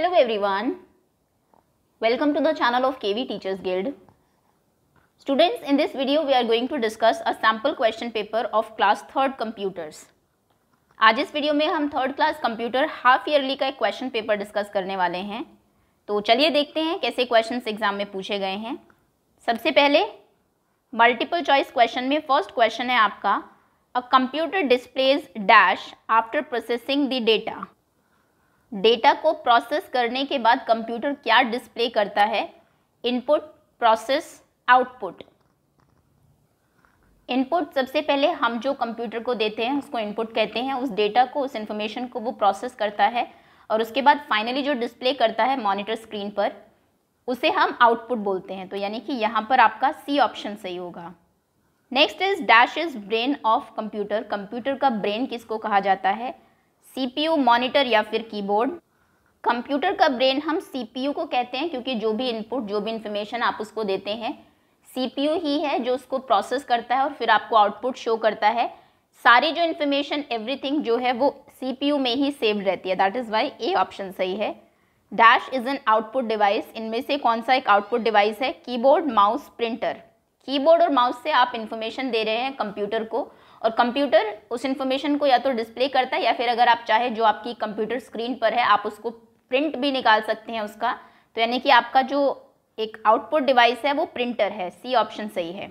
Hello everyone. Welcome to the channel of KV teachers Guild. Students in this video we are going to discuss a sample question paper of class third computers. आज इस वीडियो में हम third class computer half yearly का एक question paper discuss करने वाले हैं तो चलिए देखते हैं कैसे क्वेश्चन एग्जाम में पूछे गए हैं सबसे पहले मल्टीपल चॉइस क्वेश्चन में फर्स्ट क्वेश्चन है आपका a computer displays dash after processing the data data को प्रोसेस करने के बाद कंप्यूटर क्या डिस्प्ले करता है इनपुट प्रोसेस आउटपुट इनपुट सबसे पहले हम जो कंप्यूटर को देते हैं उसको इनपुट कहते हैं उस डेटा को उस इन्फॉर्मेशन को वो प्रोसेस करता है और उसके बाद फाइनली जो डिस्प्ले करता है मॉनिटर स्क्रीन पर उसे हम आउटपुट बोलते हैं तो यानी कि यहाँ पर आपका सी ऑप्शन सही होगा next is dash is brain of computer computer का ब्रेन किसको कहा जाता है सीपीयू मॉनिटर या फिर कीबोर्ड कंप्यूटर का ब्रेन हम सीपीयू को कहते हैं क्योंकि जो भी इनपुट जो भी इन्फॉर्मेशन आप उसको देते हैं सीपीयू ही है जो उसको प्रोसेस करता है और फिर आपको आउटपुट शो करता है सारी जो इन्फॉर्मेशन एवरीथिंग जो है वो सीपीयू में ही सेव रहती है that is why A option सही है dash is an output device इनमें से कौन सा एक आउटपुट डिवाइस है कीबोर्ड माउस प्रिंटर कीबोर्ड और माउस से आप इन्फॉर्मेशन दे रहे हैं कंप्यूटर को और कंप्यूटर उस इन्फॉर्मेशन को या तो डिस्प्ले करता है या फिर अगर आप चाहे जो आपकी कंप्यूटर स्क्रीन पर है आप उसको प्रिंट भी निकाल सकते हैं उसका तो यानी कि आपका जो एक आउटपुट डिवाइस है वो प्रिंटर है सी ऑप्शन सही है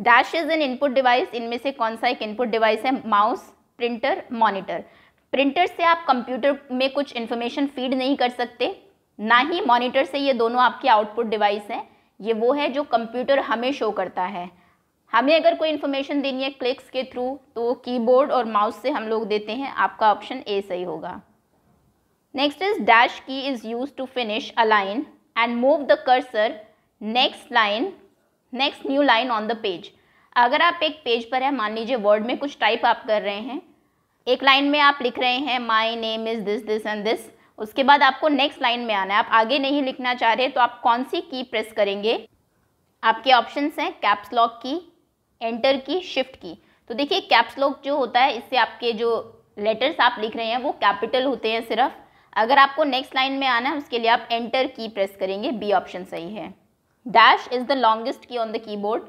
dash is an input device इनमें से कौन सा एक इनपुट डिवाइस है माउस प्रिंटर मॉनिटर प्रिंटर से आप कंप्यूटर में कुछ इन्फॉर्मेशन फीड नहीं कर सकते ना ही मॉनिटर से ये दोनों आपके आउटपुट डिवाइस हैं ये वो है जो कंप्यूटर हमें शो करता है हमें अगर कोई इन्फॉर्मेशन देनी है क्लिक्स के थ्रू तो कीबोर्ड और माउस से हम लोग देते हैं आपका ऑप्शन ए सही होगा next is dash key is use to finish a line and move the cursor next line next new line on the page अगर आप एक पेज पर है मान लीजिए वर्ड में कुछ टाइप आप कर रहे हैं एक लाइन में आप लिख रहे हैं my name is this this and this उसके बाद आपको नेक्स्ट लाइन में आना है आप आगे नहीं लिखना चाह रहे तो आप कौन सी की प्रेस करेंगे आपके ऑप्शंस हैं caps lock key enter key shift key तो देखिए कैप्स लॉक जो होता है इससे आपके जो लेटर्स आप लिख रहे हैं वो कैपिटल होते हैं सिर्फ अगर आपको नेक्स्ट लाइन में आना है उसके लिए आप एंटर की प्रेस करेंगे बी ऑप्शन सही है dash is the longest key on the keyboard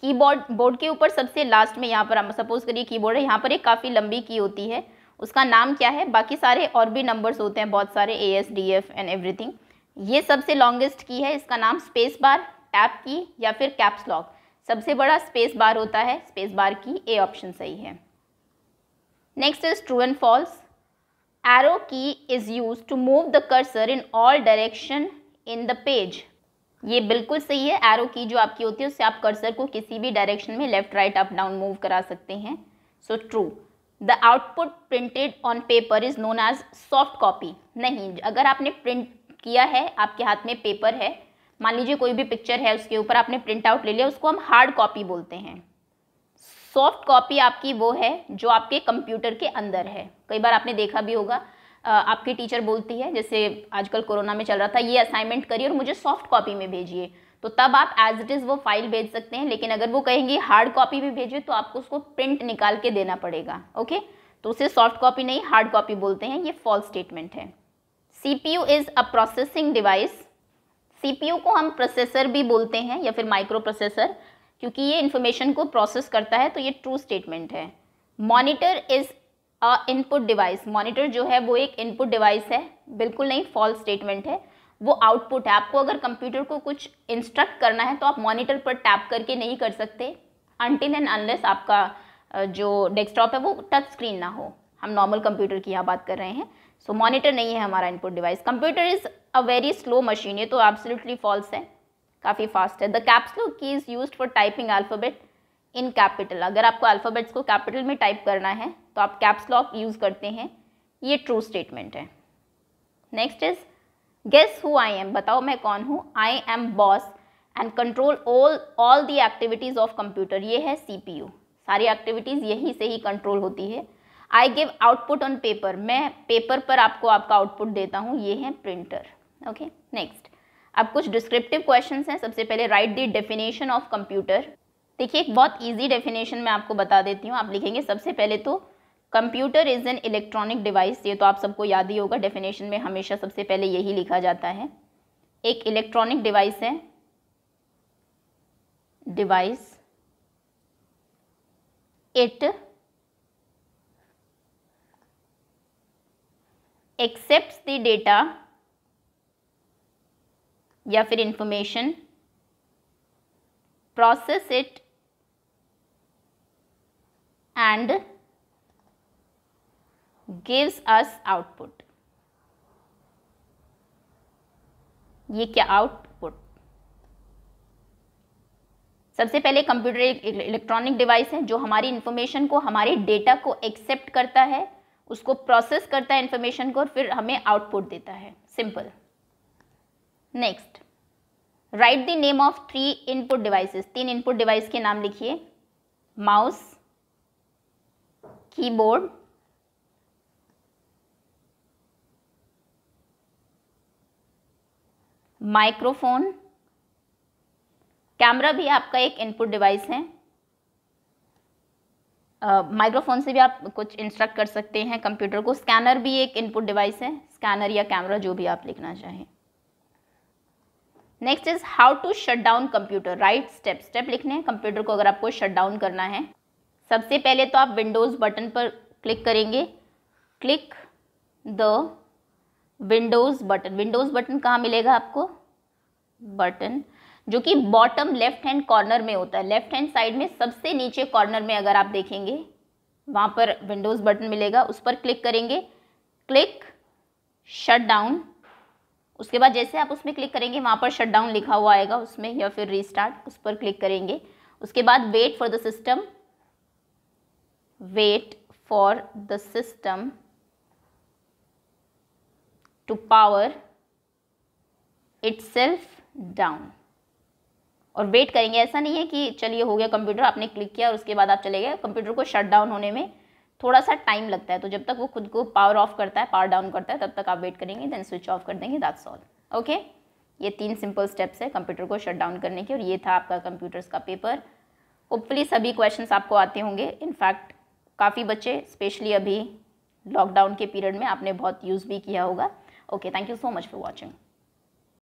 keyboard board के ऊपर सबसे लास्ट में यहाँ पर हम सपोज करिए कीबोर्ड है यहाँ पर एक काफ़ी लंबी की होती है उसका नाम क्या है बाकी सारे और भी नंबर्स होते हैं बहुत सारे A S D F and everything ये सबसे लॉन्गेस्ट की है इसका नाम स्पेस बार टैप की या फिर कैप्स लॉक सबसे बड़ा स्पेस बार होता है स्पेस बार की ए ऑप्शन सही है next is true and false arrow key is use to move the cursor in all direction in the page ये बिल्कुल सही है एरो की जो आपकी होती है उससे आप कर्सर को किसी भी डायरेक्शन में left right up down move करा सकते हैं so true the output printed on paper is known as soft copy नहीं अगर आपने प्रिंट किया है आपके हाथ में पेपर है मान लीजिए कोई भी पिक्चर है उसके ऊपर आपने प्रिंट आउट ले लिया उसको हम हार्ड कॉपी बोलते हैं सॉफ्ट कॉपी आपकी वो है जो आपके कंप्यूटर के अंदर है कई बार आपने देखा भी होगा आपकी टीचर बोलती है जैसे आजकल कोरोना में चल रहा था ये असाइनमेंट करिए और मुझे सॉफ्ट कॉपी में भेजिए तो तब आप एज इट इज़ वो फाइल भेज सकते हैं लेकिन अगर वो कहेंगे हार्ड कॉपी में भेजिए तो आपको उसको प्रिंट निकाल के देना पड़ेगा ओके तो उसे सॉफ्ट कॉपी नहीं हार्ड कॉपी बोलते हैं ये फॉल्स स्टेटमेंट है C P U is a processing device CPU को हम प्रोसेसर भी बोलते हैं या फिर माइक्रो प्रोसेसर क्योंकि ये इन्फॉर्मेशन को प्रोसेस करता है तो ये ट्रू स्टेटमेंट है monitor is a input device monitor जो है वो एक इनपुट डिवाइस है बिल्कुल नहीं फॉल्स स्टेटमेंट है वो आउटपुट है आपको अगर कंप्यूटर को कुछ इंस्ट्रक्ट करना है तो आप मॉनिटर पर टैप करके नहीं कर सकते अनटिल एंड अनलेस आपका जो डेस्कटॉप है वो टच स्क्रीन ना हो हम नॉर्मल कंप्यूटर की यहाँ बात कर रहे हैं सो so, मॉनिटर नहीं है हमारा input device computer is a very slow machine ये तो एब्सोल्युटली फॉल्स है काफ़ी फास्ट है the caps lock key is use for typing alphabet in capital अगर आपको अल्फ़ाबेट्स को कैपिटल में टाइप करना है तो आप कैप्सलॉक यूज़ करते हैं ये ट्रू स्टेटमेंट है next is guess who I am बताओ मैं कौन हूँ I am boss and control all all the activities of computer ये है सी सारी एक्टिविटीज़ यहीं से ही कंट्रोल होती है I give output on paper मैं पेपर पर आपको आपका आउटपुट देता हूँ ये है प्रिंटर ओके नेक्स्ट अब कुछ डिस्क्रिप्टिव क्वेश्चन हैं सबसे पहले write the definition of computer देखिए एक बहुत ईजी डेफिनेशन मैं आपको बता देती हूँ आप लिखेंगे सबसे पहले तो computer is an electronic device ये तो आप सबको याद ही होगा डेफिनेशन में हमेशा सबसे पहले यही लिखा जाता है एक इलेक्ट्रॉनिक डिवाइस है device it accept the data या फिर information process it and gives us output ये क्या आउटपुट सबसे पहले कंप्यूटर एक इलेक्ट्रॉनिक डिवाइस है जो हमारी इंफॉर्मेशन को हमारे डेटा को एक्सेप्ट करता है उसको प्रोसेस करता है इंफॉर्मेशन को और फिर हमें आउटपुट देता है simple next write the name of three input devices तीन इनपुट डिवाइस के नाम लिखिए माउस कीबोर्ड माइक्रोफोन कैमरा भी आपका एक इनपुट डिवाइस है माइक्रोफोन uh, से भी आप कुछ इंस्ट्रक्ट कर सकते हैं कंप्यूटर को स्कैनर भी एक इनपुट डिवाइस है स्कैनर या कैमरा जो भी आप लिखना चाहें next is how to shut down computer write step step लिखने हैं कंप्यूटर को अगर आपको शट डाउन करना है सबसे पहले तो आप विंडोज़ बटन पर क्लिक करेंगे click the Windows button Windows button कहाँ मिलेगा आपको बटन जो कि बॉटम लेफ्ट हैंड कॉर्नर में होता है लेफ्ट हैंड साइड में सबसे नीचे कॉर्नर में अगर आप देखेंगे वहाँ पर विंडोज़ बटन मिलेगा उस पर क्लिक करेंगे क्लिक शट डाउन उसके बाद जैसे आप उसमें क्लिक करेंगे वहाँ पर शट डाउन लिखा हुआ आएगा उसमें या फिर रीस्टार्ट उस पर क्लिक करेंगे उसके बाद wait for the system wait for the system to power self down और वेट करेंगे ऐसा नहीं है कि चलिए हो गया कंप्यूटर आपने क्लिक किया और उसके बाद आप चले गए कंप्यूटर को शट डाउन होने में थोड़ा सा टाइम लगता है तो जब तक वो खुद को पावर ऑफ करता है पावर डाउन करता है तब तक आप वेट करेंगे देन स्विच ऑफ कर देंगे दैट्स ऑल ओके ये तीन सिंपल स्टेप्स है कंप्यूटर को शट डाउन करने के और ये था आपका कंप्यूटर्स का पेपर होपफुली सभी क्वेश्चन आपको आते होंगे इनफैक्ट काफ़ी बच्चे स्पेशली अभी लॉकडाउन के पीरियड में आपने बहुत यूज़ भी किया होगा okay thank you so much for watching